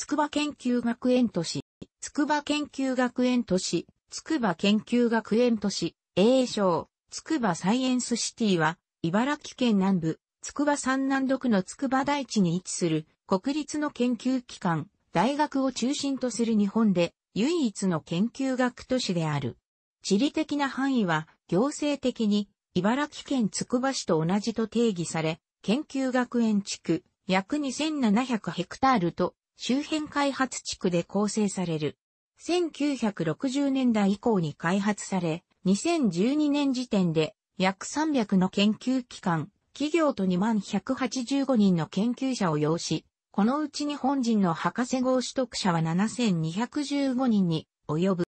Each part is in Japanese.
筑波研究学園都市、筑波研究学園都市、筑波研究学園都市、英称、筑波サイエンスシティは、茨城県南部、筑波山南独の筑波大地に位置する、国立の研究機関、大学を中心とする日本で、唯一の研究学都市である。地理的な範囲は、行政的に、茨城県つくば市と同じと定義され、研究学園地区、約2700ヘクタールと周辺開発地区で構成される。1960年代以降に開発され、2012年時点で約300の研究機関、企業と2185人の研究者を要し、このうち日本人の博士号取得者は7215人に及ぶ。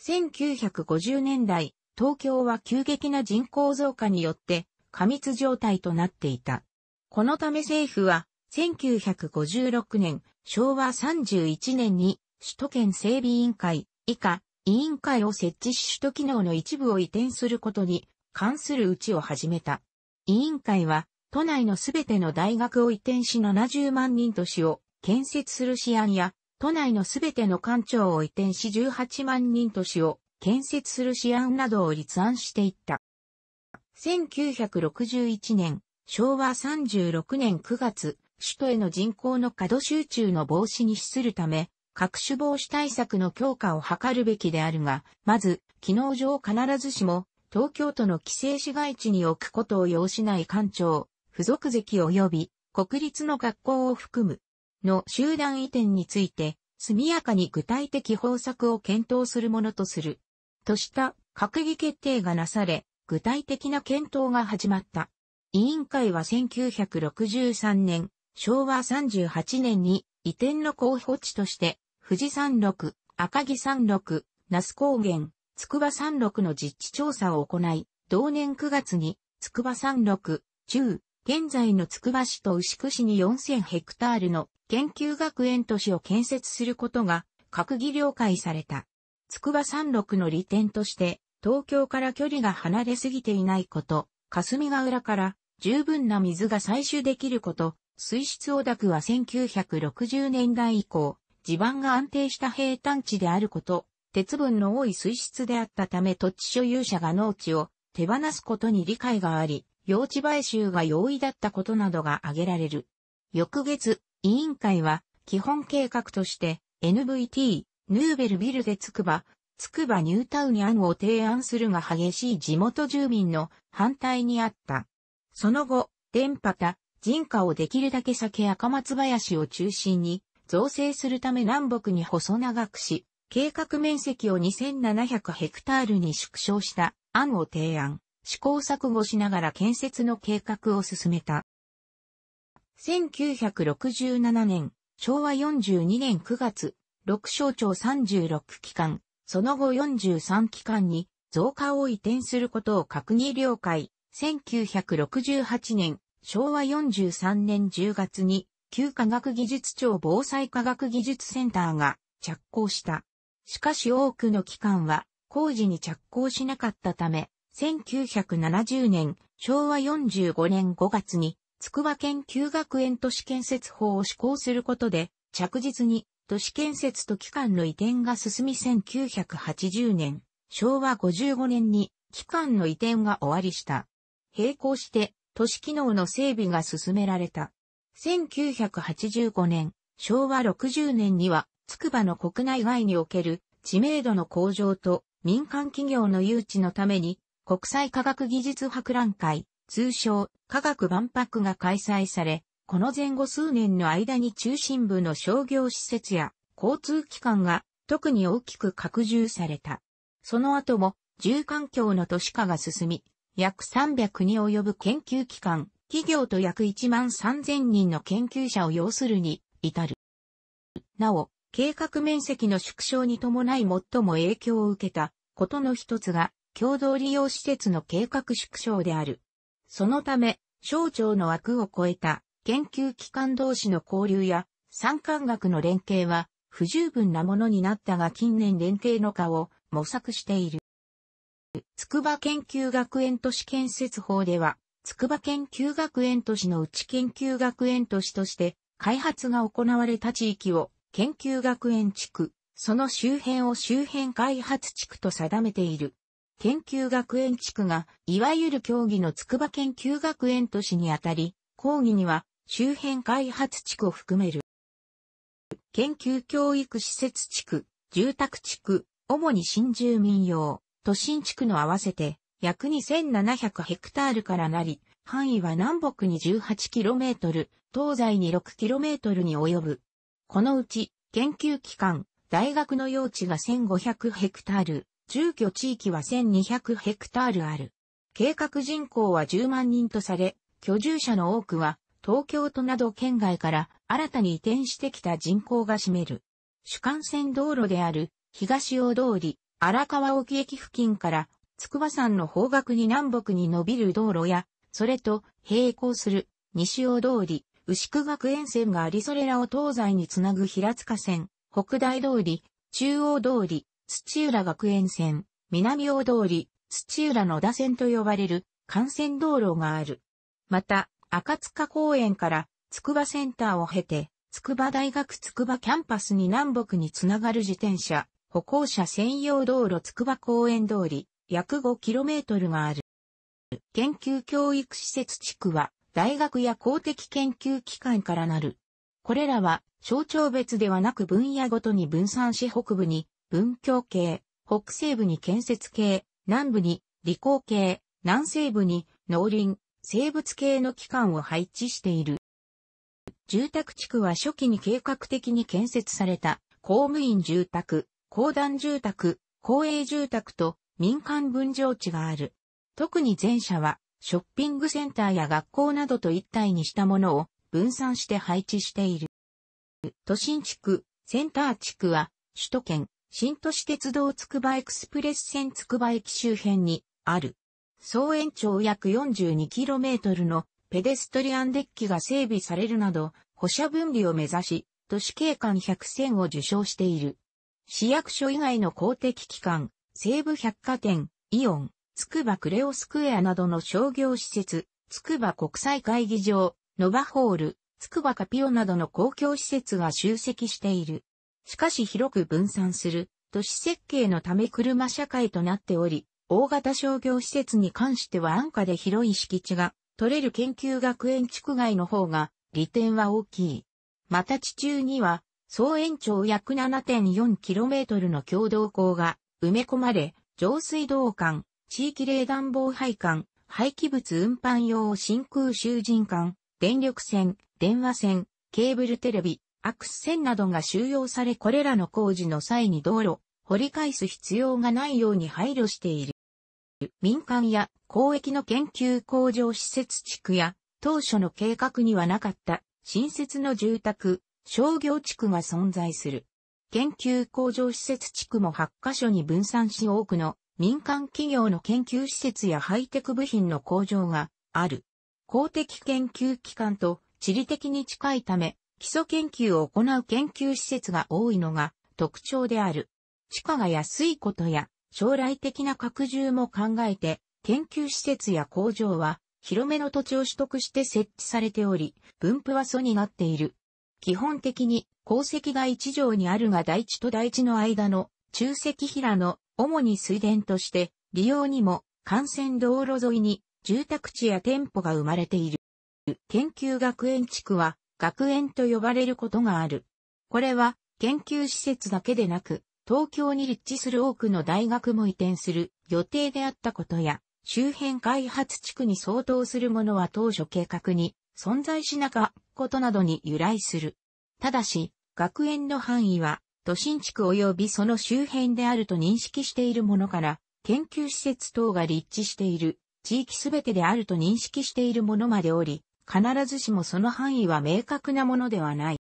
1950年代、東京は急激な人口増加によって過密状態となっていた。このため政府は1956年昭和31年に首都圏整備委員会以下委員会を設置し首都機能の一部を移転することに関するうちを始めた。委員会は都内のすべての大学を移転し70万人都市を建設する試案や都内のすべての官庁を移転し18万人都市を建設する試案などを立案していった。1961年、昭和36年9月、首都への人口の過度集中の防止に資するため、各種防止対策の強化を図るべきであるが、まず、機能上必ずしも、東京都の規制市街地に置くことを要しない官庁、付属籍及び国立の学校を含むの集団移転について、速やかに具体的方策を検討するものとする。とした閣議決定がなされ、具体的な検討が始まった。委員会は1963年昭和38年に移転の候補地として、富士山麓、赤城山麓、那須高原、筑波山麓の実地調査を行い、同年9月に、筑波山麓、中、現在の筑波市と牛久市に4000ヘクタールの研究学園都市を建設することが閣議了解された。筑波山麓の利点として、東京から距離が離れすぎていないこと、霞ヶ浦から十分な水が採取できること、水質汚濁は1960年代以降、地盤が安定した平坦地であること、鉄分の多い水質であったため土地所有者が農地を手放すことに理解があり、用地買収が容易だったことなどが挙げられる。翌月、委員会は基本計画として NVT、ヌーベルビルでつくば、つくばニュータウン案を提案するが激しい地元住民の反対にあった。その後、電波た人家をできるだけ避け赤松林を中心に造成するため南北に細長くし、計画面積を2700ヘクタールに縮小した案を提案、試行錯誤しながら建設の計画を進めた。1967年、昭和42年9月、6省庁36機関、その後43機関に増加を移転することを閣議了解。1968年、昭和43年10月に、旧科学技術庁防災科学技術センターが着工した。しかし多くの機関は工事に着工しなかったため、1970年、昭和45年5月に、筑波研究学園都市建設法を施行することで、着実に都市建設と機関の移転が進み1980年、昭和55年に機関の移転が終わりした。並行して、都市機能の整備が進められた。1985年、昭和60年には、筑波の国内外における知名度の向上と民間企業の誘致のために、国際科学技術博覧会、通称科学万博が開催され、この前後数年の間に中心部の商業施設や交通機関が特に大きく拡充された。その後も、住環境の都市化が進み、約300に及ぶ研究機関、企業と約1万3000人の研究者を要するに至る。なお、計画面積の縮小に伴い最も影響を受けたことの一つが共同利用施設の計画縮小である。そのため、省庁の枠を超えた研究機関同士の交流や産官学の連携は不十分なものになったが近年連携の化を模索している。筑波研究学園都市建設法では、筑波研究学園都市の内研究学園都市として、開発が行われた地域を、研究学園地区、その周辺を周辺開発地区と定めている。研究学園地区が、いわゆる競技の筑波研究学園都市にあたり、講義には、周辺開発地区を含める。研究教育施設地区、住宅地区、主に新住民用、都心地区の合わせて約2700ヘクタールからなり、範囲は南北に 18km、東西に 6km に及ぶ。このうち、研究機関、大学の用地が1500ヘクタール、住居地域は1200ヘクタールある。計画人口は10万人とされ、居住者の多くは、東京都など県外から新たに移転してきた人口が占める。主幹線道路である、東大通り、荒川沖駅付近から筑波山の方角に南北に伸びる道路や、それと並行する西尾通り、牛久学園線がありそれらを東西につなぐ平塚線、北大通り、中央通り、土浦学園線、南大通り、土浦野田線と呼ばれる幹線道路がある。また、赤塚公園から筑波センターを経て、筑波大学筑波キャンパスに南北につながる自転車、歩行者専用道路筑波公園通り、約 5km がある。研究教育施設地区は、大学や公的研究機関からなる。これらは、省庁別ではなく分野ごとに分散し北部に、文教系、北西部に建設系、南部に理工系、南西部に農林、生物系の機関を配置している。住宅地区は初期に計画的に建設された公務員住宅、公団住宅、公営住宅と民間分譲地がある。特に前者は、ショッピングセンターや学校などと一体にしたものを分散して配置している。都心地区、センター地区は、首都圏、新都市鉄道つくばエクスプレス線つくば駅周辺にある。総延長約 42km のペデストリアンデッキが整備されるなど、歩車分離を目指し、都市景観100選を受賞している。市役所以外の公的機関、西武百貨店、イオン、つくばクレオスクエアなどの商業施設、つくば国際会議場、ノバホール、つくばカピオなどの公共施設が集積している。しかし広く分散する、都市設計のため車社会となっており、大型商業施設に関しては安価で広い敷地が取れる研究学園地区外の方が利点は大きい。また地中には総延長約 7.4km の共同港が埋め込まれ、上水道管、地域冷暖房配管、廃棄物運搬用真空囚人管、電力線、電話線、ケーブルテレビ、アクス線などが収容されこれらの工事の際に道路、掘り返す必要がないように配慮している。民間や公益の研究工場施設地区や当初の計画にはなかった新設の住宅、商業地区が存在する。研究工場施設地区も8カ所に分散し多くの民間企業の研究施設やハイテク部品の工場がある。公的研究機関と地理的に近いため、基礎研究を行う研究施設が多いのが特徴である。地価が安いことや将来的な拡充も考えて、研究施設や工場は広めの土地を取得して設置されており、分布は素になっている。基本的に、鉱石が一条にあるが大地と大地の間の中石平の主に水田として利用にも幹線道路沿いに住宅地や店舗が生まれている。研究学園地区は学園と呼ばれることがある。これは研究施設だけでなく、東京に立地する多くの大学も移転する予定であったことや、周辺開発地区に相当するものは当初計画に存在しなかことなどに由来する。ただし、学園の範囲は、都心地区及びその周辺であると認識しているものから、研究施設等が立地している、地域すべてであると認識しているものまでおり、必ずしもその範囲は明確なものではない。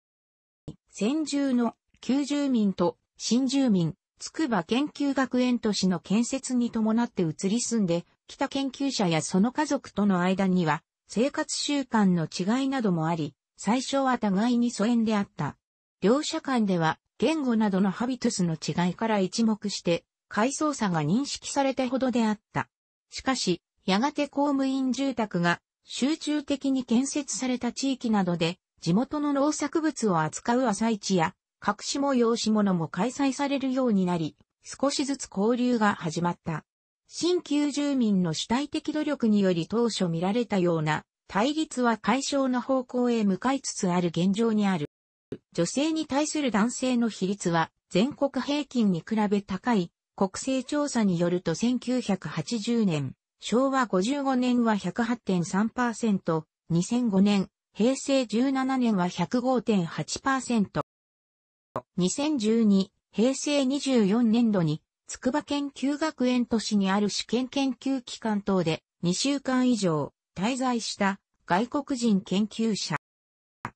先住の旧住民と新住民、筑波研究学園都市の建設に伴って移り住んで、北研究者やその家族との間には、生活習慣の違いなどもあり、最初は互いに疎遠であった。両者間では言語などのハビトゥスの違いから一目して、階層差が認識されたほどであった。しかし、やがて公務員住宅が集中的に建設された地域などで、地元の農作物を扱う朝市や、隠しも用紙物も開催されるようになり、少しずつ交流が始まった。新旧住民の主体的努力により当初見られたような対立は解消の方向へ向かいつつある現状にある。女性に対する男性の比率は全国平均に比べ高い国勢調査によると1980年、昭和55年は108.3%、2005年、平成17年は105.8%。2012、平成24年度に筑波研究学園都市にある試験研究機関等で2週間以上滞在した外国人研究者。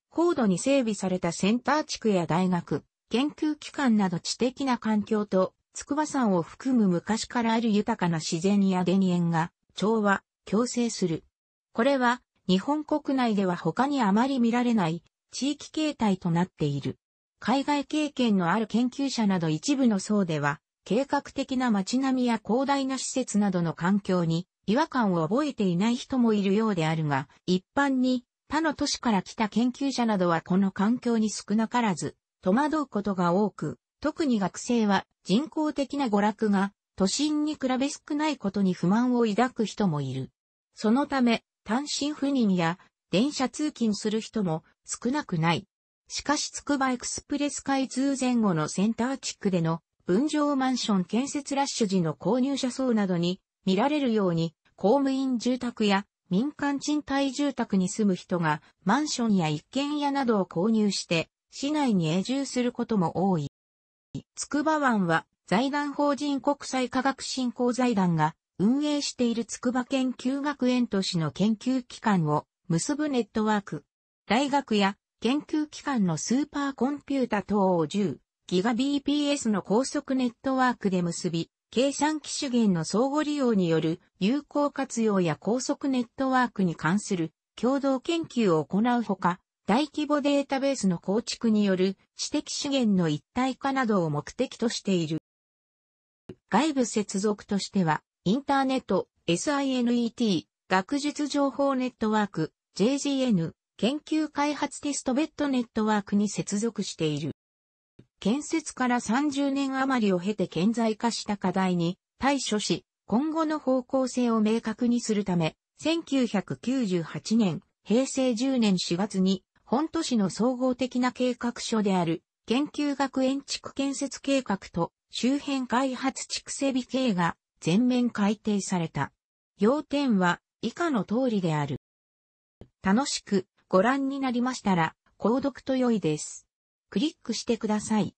高度に整備されたセンター地区や大学、研究機関など知的な環境と筑波山を含む昔からある豊かな自然や田園が調和、共生する。これは日本国内では他にあまり見られない地域形態となっている。海外経験のある研究者など一部の層では計画的な街並みや広大な施設などの環境に違和感を覚えていない人もいるようであるが、一般に他の都市から来た研究者などはこの環境に少なからず戸惑うことが多く、特に学生は人工的な娯楽が都心に比べ少ないことに不満を抱く人もいる。そのため、単身赴任や電車通勤する人も少なくない。しかしつくばエクスプレス開通前後のセンター地区での分譲マンション建設ラッシュ時の購入者層などに見られるように、公務員住宅や民間賃貸住宅に住む人がマンションや一軒家などを購入して市内に永住することも多い。筑波湾は財団法人国際科学振興財団が運営している筑波研究学園都市の研究機関を結ぶネットワーク。大学や研究機関のスーパーコンピュータ等を10 Gbps の高速ネットワークで結び、計算機資源の相互利用による有効活用や高速ネットワークに関する共同研究を行うほか、大規模データベースの構築による知的資源の一体化などを目的としている。外部接続としては、インターネット、SINET、学術情報ネットワーク、JGN、研究開発テストベッドネットワークに接続している。建設から30年余りを経て顕在化した課題に対処し、今後の方向性を明確にするため、1998年、平成10年4月に、本都市の総合的な計画書である、研究学園地区建設計画と周辺開発地区整備計が全面改定された。要点は以下の通りである。楽しくご覧になりましたら、購読と良いです。クリックしてください。